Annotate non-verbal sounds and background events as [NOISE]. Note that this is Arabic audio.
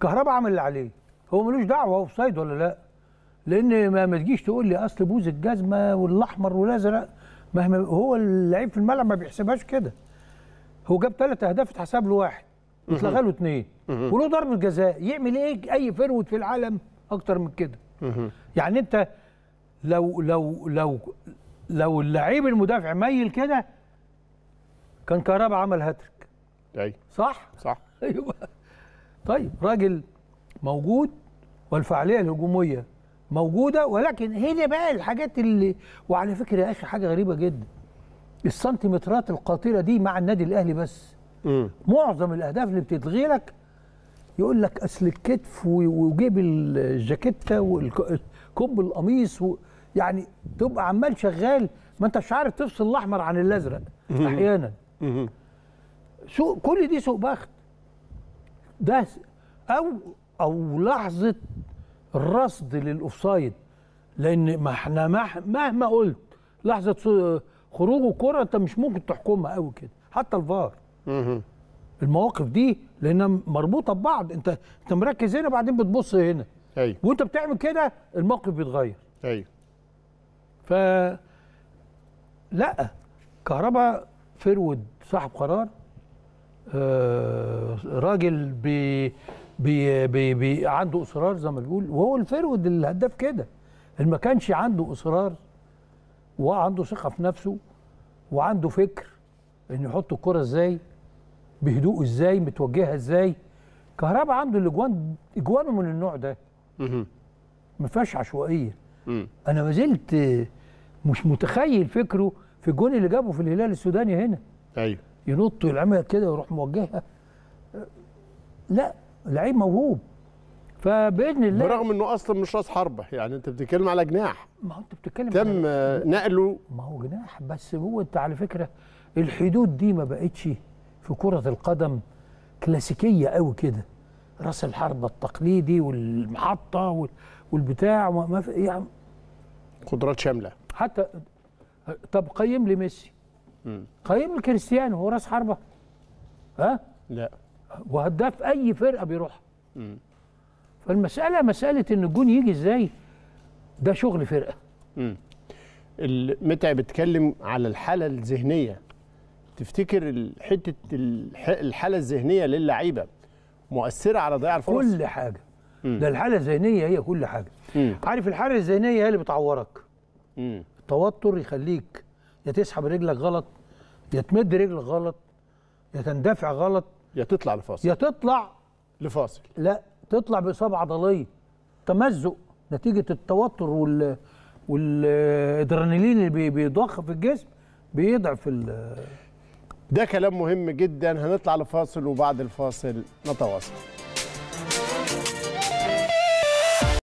كهرباء عمل اللي عليه هو ملوش دعوه هو اوفسايد ولا لا لان ما, ما تجيش تقول لي اصل بوز الجزمه والاحمر والازرق مهما هو اللعيب في الملعب ما بيحسبهاش كده هو جاب ثلاث اهداف اتحسب له واحد اتلغى له اثنين وله ضربه جزاء يعمل ايه اي فرود في العالم اكتر من كده يعني انت لو لو لو لو اللعيب المدافع ميل كده كان كهربا عمل هاتريك ايوه صح صح [LAUGHS] ايوه طيب راجل موجود والفعاليه الهجوميه موجوده ولكن هنا بقى الحاجات اللي وعلى فكره يا اخي حاجه غريبه جدا السنتيمترات القاتله دي مع النادي الاهلي بس م. معظم الاهداف اللي بتتلغي لك يقول لك اصل الكتف وجيب الجاكيته وكب القميص و... يعني تبقى عمال شغال ما انت مش عارف تفصل الاحمر عن الازرق احيانا سوق كل دي سوق بخت ده او او لحظه الرصد للاوفسايد لان ما احنا مهما قلت لحظه خروج الكره انت مش ممكن تحكمها قوي كده حتى الفار المواقف دي لانها مربوطه ببعض انت انت مركز هنا بعدين بتبص هنا ايوه وانت بتعمل كده الموقف بيتغير ايوه ف لا كهربا فرود صاحب قرار آه، راجل بي بي بي بي عنده اصرار زي ما بيقول وهو الفرود الهداف كده اللي ما كانش عنده اصرار وعنده ثقه في نفسه وعنده فكر ان يحط الكره ازاي بهدوء ازاي متوجهها ازاي كهربا عنده الاجوان اجوانه من النوع ده ما فيهاش عشوائيه انا ما زلت مش متخيل فكره في الجون اللي جابه في الهلال السوداني هنا ايوه ينط يلعبها كده ويروح موجهها لا لعيب موهوب فباذن الله برغم انه اصلا مش راس حربه يعني انت بتتكلم على جناح ما هو انت بتتكلم تم على... نقله ما هو جناح بس هو انت على فكره الحدود دي ما بقتش في كره القدم كلاسيكيه قوي كده راس الحربه التقليدي والمحطه والبتاع ما في يعني قدرات شامله حتى طب قيم لي ميسي قريب كريستيانو هو راس حربة ها لا وهداف اي فرقه بيروحها فالمساله مساله ان الجون يجي ازاي ده شغل فرقه متعب بتكلم على الحاله الذهنيه تفتكر حته الحاله الذهنيه للعيبه مؤثره على ضياع الفرص كل حاجه مم. ده الحاله الذهنيه هي كل حاجه مم. عارف الحاله الذهنيه هي اللي بتعورك التوتر يخليك يا تسحب رجلك غلط يا تمد رجلك غلط يا تندفع غلط يا تطلع لفاصل يا تطلع لفاصل لا تطلع باصابه عضليه تمزق نتيجه التوتر وال والادرينالين اللي بيضخ في الجسم بيضعف ال ده كلام مهم جدا هنطلع لفاصل وبعد الفاصل نتواصل